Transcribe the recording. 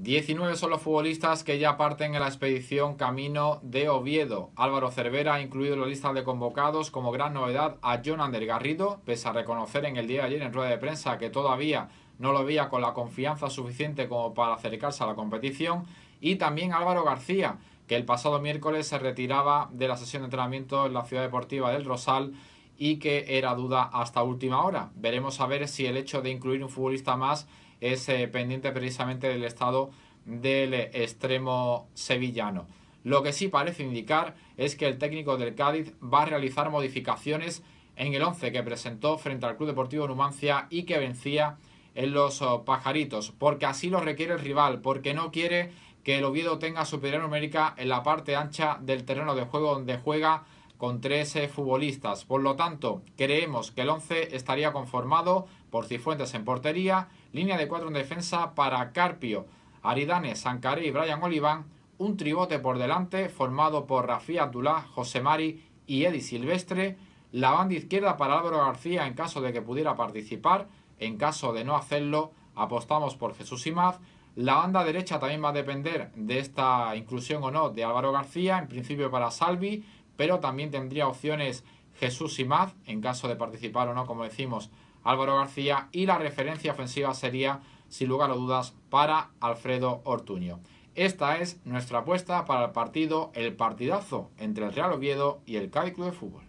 19 son los futbolistas que ya parten en la expedición Camino de Oviedo. Álvaro Cervera ha incluido en la lista de convocados como gran novedad a Jonander Garrido, pese a reconocer en el día de ayer en rueda de prensa que todavía no lo veía con la confianza suficiente como para acercarse a la competición. Y también Álvaro García, que el pasado miércoles se retiraba de la sesión de entrenamiento en la Ciudad Deportiva del Rosal y que era duda hasta última hora. Veremos a ver si el hecho de incluir un futbolista más es eh, pendiente precisamente del estado del extremo sevillano. Lo que sí parece indicar es que el técnico del Cádiz va a realizar modificaciones en el 11 que presentó frente al Club Deportivo Numancia y que vencía en los oh, pajaritos, porque así lo requiere el rival, porque no quiere que el Oviedo tenga superioridad numérica en la parte ancha del terreno de juego donde juega con 13 futbolistas. Por lo tanto, creemos que el 11 estaría conformado por Cifuentes en portería, línea de 4 en defensa para Carpio, Aridane, Sancaré y Brian Oliván, un tribote por delante formado por Rafi Abdullah, José Mari y Edi Silvestre, la banda izquierda para Álvaro García en caso de que pudiera participar, en caso de no hacerlo apostamos por Jesús Imaz, la banda derecha también va a depender de esta inclusión o no de Álvaro García, en principio para Salvi, pero también tendría opciones Jesús Simaz, en caso de participar o no, como decimos, Álvaro García, y la referencia ofensiva sería, sin lugar a dudas, para Alfredo Ortuño. Esta es nuestra apuesta para el partido, el partidazo entre el Real Oviedo y el Cádiz Club de Fútbol.